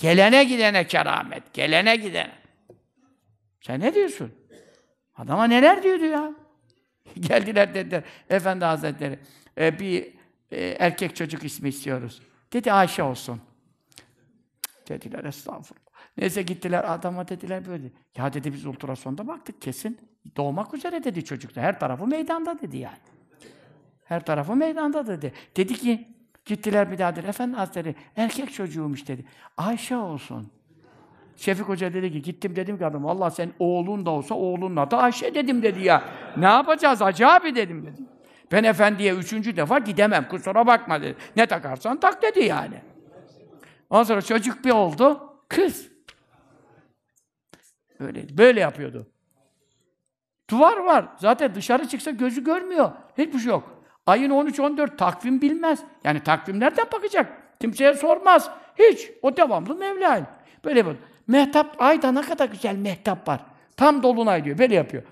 Gelene gidene keramet, gelene gidene. Sen ne diyorsun? Adama neler diyordu ya? Geldiler dediler, Efendi Hazretleri, e, bir e, erkek çocuk ismi istiyoruz. Dedi Ayşe olsun. Cık, dediler estağfurullah. Neyse gittiler adama dediler böyle. Ya dedi biz ultrasonda baktık kesin. Doğmak üzere dedi çocukta. Her tarafı meydanda dedi yani. Her tarafı meydanda dedi. Dedi ki Gittiler bir daha dedi. efendim Hazretleri erkek çocuğumuş dedi. Ayşe olsun. Şefik Hoca dedi ki gittim dedim ki adam Allah sen oğlun da olsa oğlunla da Ayşe dedim dedi ya. Ne yapacağız acaba abi dedim dedi. Ben efendiye üçüncü defa gidemem kusura bakma dedi. Ne takarsan tak dedi yani. Ondan sonra çocuk bir oldu. Kız. Böyle, böyle yapıyordu. Duvar var. Zaten dışarı çıksa gözü görmüyor. Hiçbir şey yok. Ayın 13-14 takvim bilmez. Yani takvim nereden bakacak? Kimseye sormaz. Hiç. O devamlı Mevla'yı. Böyle bu Mehtap, ayda ne kadar güzel mehtap var. Tam dolunay diyor. Böyle yapıyor.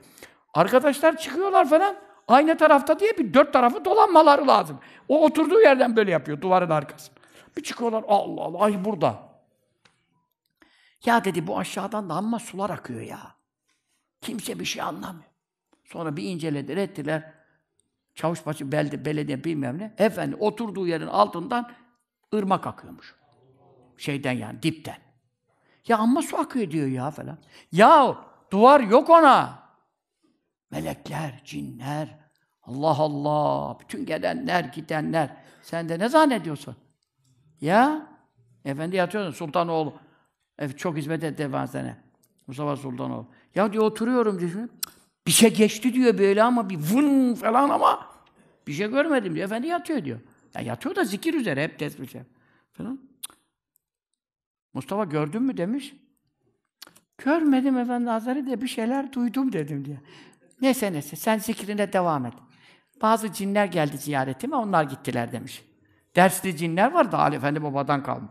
Arkadaşlar çıkıyorlar falan. Aynı tarafta diye bir dört tarafı dolanmaları lazım. O oturduğu yerden böyle yapıyor. Duvarın arkası. Bir çıkıyorlar. Allah Allah. Ay burada. Ya dedi bu aşağıdan da amma sular akıyor ya. Kimse bir şey anlamıyor. Sonra bir incelediler ettiler. Çavuşbaşı belde, belediye bilmem ne. Efendi oturduğu yerin altından ırmak akıyormuş. Şeyden yani dipten. Ya amma su akıyor diyor ya falan. Ya duvar yok ona. Melekler, cinler, Allah Allah, bütün gelenler, gidenler. Sen de ne zannediyorsun? Ya, efendi yatıyorsun, Sultanoğlu. Evet, çok hizmet etti efendisine. Mustafa Sultanoğlu. Ya diyor oturuyorum diyor. Bir şey geçti diyor böyle ama bir vın falan ama bir şey görmedim diyor. Efendi yatıyor diyor. Ya yatıyor da zikir üzere hep tesbih şey. Falan. Mustafa gördün mü demiş. Görmedim efendi Hazretleri de bir şeyler duydum dedim diye. Neyse neyse sen zikrine devam et. Bazı cinler geldi ziyaretime onlar gittiler demiş. Dersli cinler var da Ali Efendi babadan kalmış.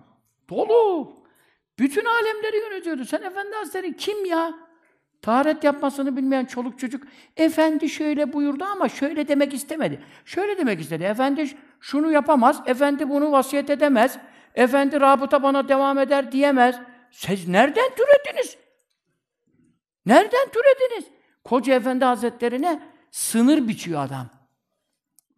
Dolu. Bütün alemleri yönetiyordu. Sen Efendi Hazretleri kim ya? Taharet yapmasını bilmeyen çoluk çocuk, efendi şöyle buyurdu ama şöyle demek istemedi. Şöyle demek istedi, efendi şunu yapamaz, efendi bunu vasiyet edemez, efendi rabıta bana devam eder diyemez. Siz nereden türediniz? Nereden türediniz? Koca Efendi Hazretlerine sınır biçiyor adam.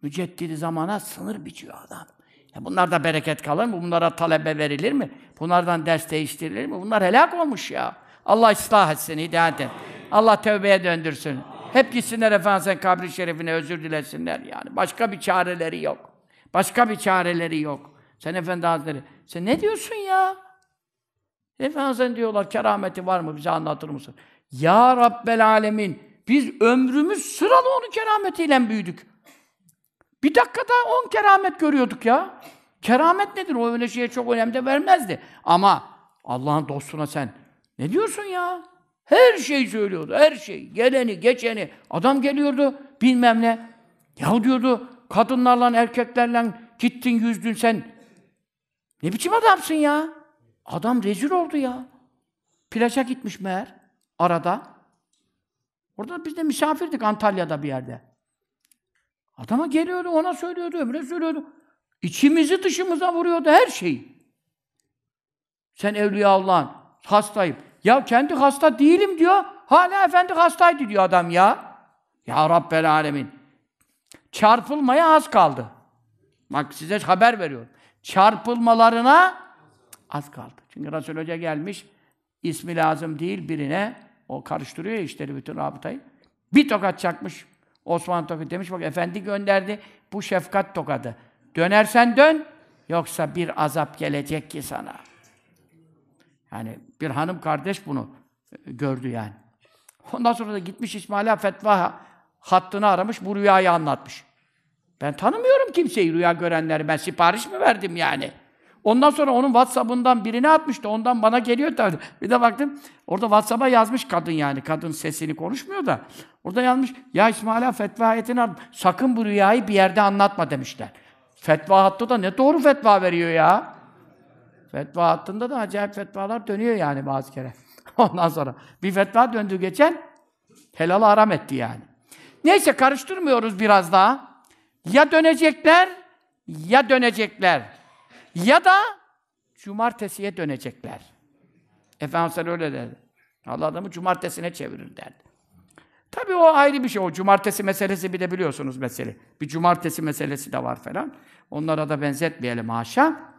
Müceddidi zamana sınır biçiyor adam. Ya bunlar da bereket kalır mı? Bunlara talebe verilir mi? Bunlardan ders değiştirilir mi? Bunlar helak olmuş ya. Allah ıslah etsin, hidayet et. Allah tövbeye döndürsün. Hep gitsinler sen kabri şerefine özür dilesinler yani. Başka bir çareleri yok. Başka bir çareleri yok. Sen Efendi Hazretleri, sen ne diyorsun ya? Efendimiz'in diyorlar, kerameti var mı? Bize anlatır mısın? Ya Rabbel Alemin, biz ömrümüz sıralı onun kerametiyle büyüdük. Bir dakikada on keramet görüyorduk ya. Keramet nedir? O öyle şeye çok önem de vermezdi. Ama Allah'ın dostuna sen ne diyorsun ya? Her şeyi söylüyordu, her şey. Geleni, geçeni. Adam geliyordu, bilmem ne. Ya diyordu, kadınlarla, erkeklerle gittin yüzdün sen. Ne biçim adamsın ya? Adam rezil oldu ya. Plaja gitmiş meğer, arada. Orada biz de misafirdik Antalya'da bir yerde. Adama geliyordu, ona söylüyordu, öbürüne söylüyordu. İçimizi dışımıza vuruyordu her şeyi. Sen evliya Allah'ın, hastayım. Ya kendi hasta değilim diyor. Hala efendi hastaydı diyor adam ya. Ya Rabbel Alemin. Çarpılmaya az kaldı. Bak size haber veriyorum. Çarpılmalarına az kaldı. Çünkü Resul Hoca gelmiş, ismi lazım değil birine, o karıştırıyor ya işleri bütün rabıtayı. Bir tokat çakmış Osman Tokat demiş, bak efendi gönderdi, bu şefkat tokadı. Dönersen dön, yoksa bir azap gelecek ki sana. Yani bir hanım kardeş bunu e, gördü yani. Ondan sonra da gitmiş İsmaila fetva hattını aramış, bu rüyayı anlatmış. Ben tanımıyorum kimseyi rüya görenleri. Ben sipariş mi verdim yani? Ondan sonra onun WhatsApp'ından birini atmıştı. Ondan bana geliyor tabii. Bir de baktım orada WhatsApp'a yazmış kadın yani. Kadın sesini konuşmuyor da. Orada yazmış ya İsmaila fetva heyetine sakın bu rüyayı bir yerde anlatma demişler. Fetva hattı da ne doğru fetva veriyor ya. Fetva hattında da acayip fetvalar dönüyor yani bazı kere. Ondan sonra bir fetva döndü geçen helal haram etti yani. Neyse karıştırmıyoruz biraz daha. Ya dönecekler ya dönecekler. Ya da cumartesiye dönecekler. Efendimiz öyle dedi. Allah adamı cumartesine çevirir derdi. Tabii o ayrı bir şey. O cumartesi meselesi bir de biliyorsunuz mesele. Bir cumartesi meselesi de var falan. Onlara da benzetmeyelim haşa.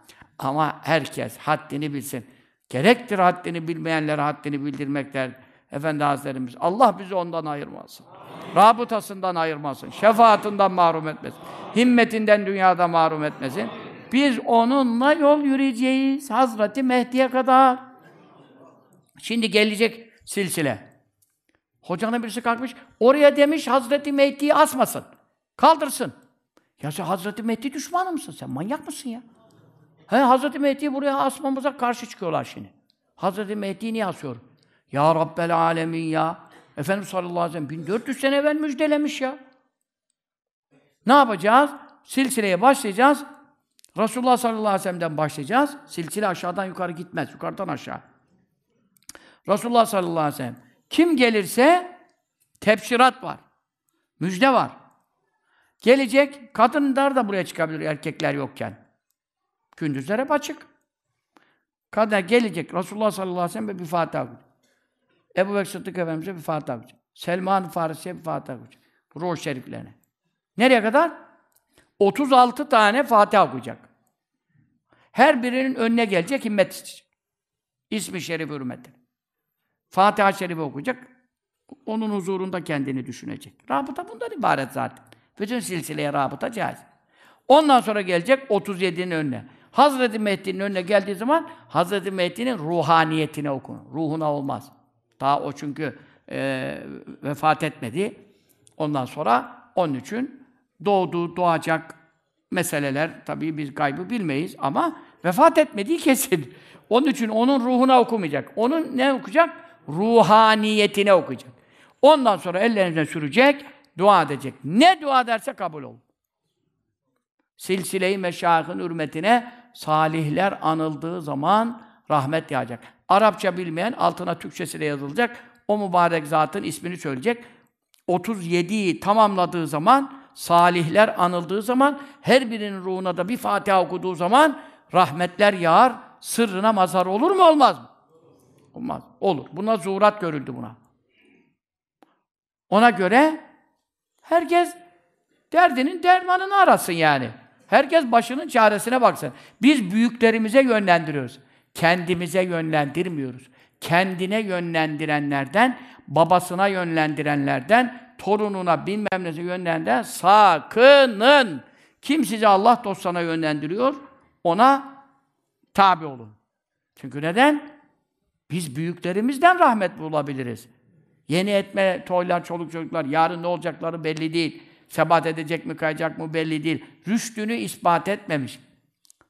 Ama herkes haddini bilsin. Gerektir haddini bilmeyenlere haddini bildirmekler. Efendi Hazretlerimiz Allah bizi ondan ayırmasın. Amin. Rabıtasından ayırmasın. Şefaatinden mahrum etmesin. Himmetinden dünyada mahrum etmesin. Biz onunla yol yürüyeceğiz Hazreti Mehdi'ye kadar. Şimdi gelecek silsile. Hocanın birisi kalkmış, oraya demiş Hazreti Mehdi'yi asmasın. Kaldırsın. Ya sen Hazreti Mehdi düşmanı mısın sen? Manyak mısın ya? He, Hazreti Mehdi'yi buraya asmamıza karşı çıkıyorlar şimdi. Hazreti Mehdi'yi niye asıyor? Ya Rabbel Alemin ya. Efendimiz sallallahu aleyhi ve sellem 1400 sene evvel müjdelemiş ya. Ne yapacağız? Silsileye başlayacağız. Resulullah sallallahu aleyhi ve sellem'den başlayacağız. Silsile aşağıdan yukarı gitmez. Yukarıdan aşağı. Resulullah sallallahu aleyhi ve sellem. Kim gelirse tepşirat var. Müjde var. Gelecek, kadınlar da buraya çıkabilir erkekler yokken. Gündüzler hep açık. Kader gelecek. Resulullah sallallahu aleyhi ve sellem bir Fatiha okuyacak. Ebu Bekir Sıddık Efendimiz'e bir Fatiha okuyacak. Selman-ı Farisi'ye bir Fatiha okuyacak. Ruh şeriflerine. Nereye kadar? 36 tane Fatiha okuyacak. Her birinin önüne gelecek, himmet isteyecek. İsmi şerif hürmetine. Fatiha şerifi okuyacak. Onun huzurunda kendini düşünecek. Rabıta bundan ibaret zaten. Bütün silsileye rabıta caiz. Ondan sonra gelecek 37'nin önüne. Hazreti Mehdi'nin önüne geldiği zaman Hazreti Mehdi'nin ruhaniyetine okun. Ruhuna olmaz. Daha o çünkü e, vefat etmedi. Ondan sonra onun için doğdu, doğacak meseleler tabii biz kaybı bilmeyiz ama vefat etmediği kesin. Onun için onun ruhuna okumayacak. Onun ne okuyacak? Ruhaniyetine okuyacak. Ondan sonra ellerine sürecek, dua edecek. Ne dua derse kabul olur. Silsile-i meşayihin hürmetine salihler anıldığı zaman rahmet yağacak. Arapça bilmeyen altına Türkçesiyle yazılacak. O mübarek zatın ismini söyleyecek. 37'yi tamamladığı zaman, salihler anıldığı zaman, her birinin ruhuna da bir Fatiha okuduğu zaman rahmetler yağar, sırrına mazhar olur mu olmaz mı? Olmaz. Olur. Buna zuhurat görüldü buna. Ona göre herkes derdinin dermanını arasın yani. Herkes başının çaresine baksın. Biz büyüklerimize yönlendiriyoruz. Kendimize yönlendirmiyoruz. Kendine yönlendirenlerden, babasına yönlendirenlerden, torununa bilmem nesi yönlendiren sakının. Kim sizi Allah dostlarına yönlendiriyor? Ona tabi olun. Çünkü neden? Biz büyüklerimizden rahmet bulabiliriz. Yeni etme toylar, çoluk çocuklar, yarın ne olacakları belli değil. Sebat edecek mi, kayacak mı belli değil. Rüştünü ispat etmemiş.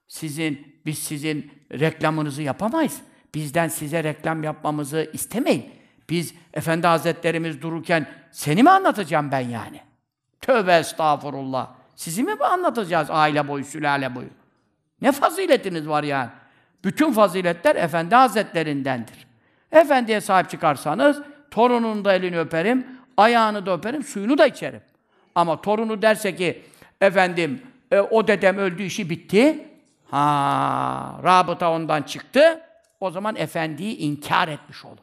Sizin, biz sizin reklamınızı yapamayız. Bizden size reklam yapmamızı istemeyin. Biz Efendi Hazretlerimiz dururken seni mi anlatacağım ben yani? Tövbe estağfurullah. Sizi mi mi anlatacağız aile boyu, sülale boyu? Ne faziletiniz var yani? Bütün faziletler Efendi Hazretlerindendir. Efendiye sahip çıkarsanız, torunun da elini öperim, ayağını da öperim, suyunu da içerim. Ama torunu derse ki efendim e, o dedem öldü işi bitti. Ha, rabıta ondan çıktı. O zaman efendiyi inkar etmiş olur.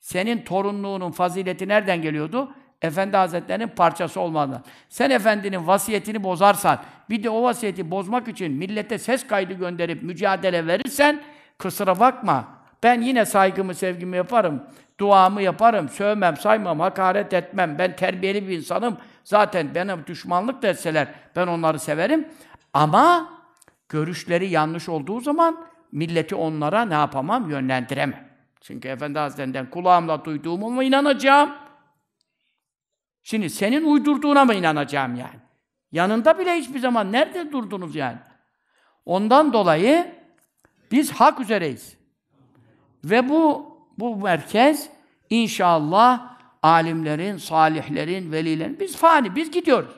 Senin torunluğunun fazileti nereden geliyordu? Efendi Hazretleri'nin parçası olmadan. Sen efendinin vasiyetini bozarsan, bir de o vasiyeti bozmak için millete ses kaydı gönderip mücadele verirsen, kusura bakma, ben yine saygımı, sevgimi yaparım. Duamı yaparım, sövmem, saymam, hakaret etmem. Ben terbiyeli bir insanım. Zaten benim düşmanlık da ben onları severim. Ama görüşleri yanlış olduğu zaman milleti onlara ne yapamam, yönlendiremem. Çünkü Efendi Hazretlerinden kulağımla duyduğuma mı inanacağım? Şimdi senin uydurduğuna mı inanacağım yani? Yanında bile hiçbir zaman nerede durdunuz yani? Ondan dolayı biz hak üzereyiz. Ve bu bu merkez inşallah alimlerin, salihlerin, velilerin biz fani, biz gidiyoruz.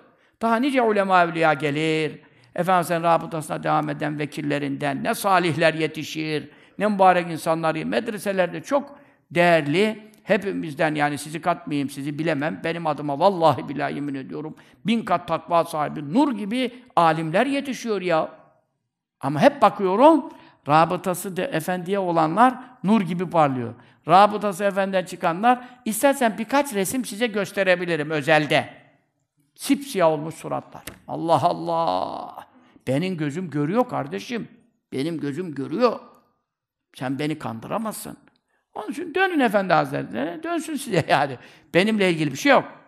Daha nice ulema evliya gelir. Efendimiz'in rabıtasına devam eden vekillerinden ne salihler yetişir, ne mübarek insanlar, medreselerde çok değerli hepimizden yani sizi katmayayım, sizi bilemem. Benim adıma vallahi billahi yemin ediyorum. Bin kat takva sahibi, nur gibi alimler yetişiyor ya. Ama hep bakıyorum, Rabıtası de, efendiye olanlar nur gibi parlıyor. Rabıtası efenden çıkanlar, istersen birkaç resim size gösterebilirim özelde. Sipsiyah olmuş suratlar. Allah Allah! Benim gözüm görüyor kardeşim. Benim gözüm görüyor. Sen beni kandıramazsın. Onun için dönün Efendi Hazretleri, dönsün size yani. Benimle ilgili bir şey yok.